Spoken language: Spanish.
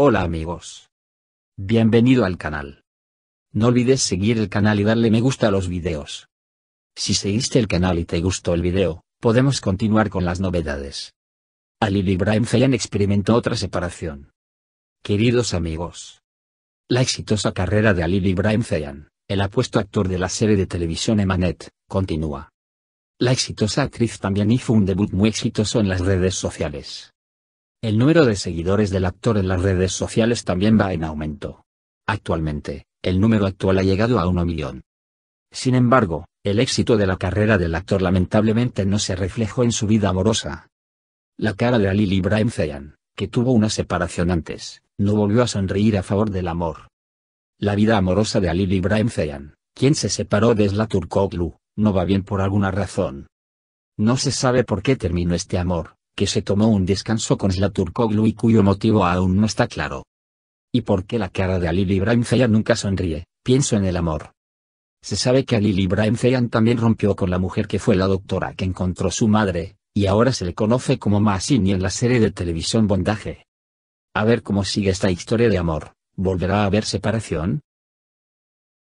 Hola amigos. Bienvenido al canal. No olvides seguir el canal y darle me gusta a los videos. Si seguiste el canal y te gustó el video, podemos continuar con las novedades. Alili Ibrahim Feyan experimentó otra separación. Queridos amigos. La exitosa carrera de Ali Ibrahim Feyan, el apuesto actor de la serie de televisión Emanet, continúa. La exitosa actriz también hizo un debut muy exitoso en las redes sociales. El número de seguidores del actor en las redes sociales también va en aumento. Actualmente, el número actual ha llegado a 1 millón. Sin embargo, el éxito de la carrera del actor lamentablemente no se reflejó en su vida amorosa. La cara de Ali Ibrahim Zayan, que tuvo una separación antes, no volvió a sonreír a favor del amor. La vida amorosa de Ali Ibrahim Zayan, quien se separó de Sla Turkoglu, no va bien por alguna razón. No se sabe por qué terminó este amor, que se tomó un descanso con Turkoglu y cuyo motivo aún no está claro. ¿Y por qué la cara de Ali Ibrahim nunca sonríe? Pienso en el amor. Se sabe que Ali Ibrahim también rompió con la mujer que fue la doctora que encontró su madre, y ahora se le conoce como Masini en la serie de televisión Bondaje. A ver cómo sigue esta historia de amor, ¿volverá a haber separación?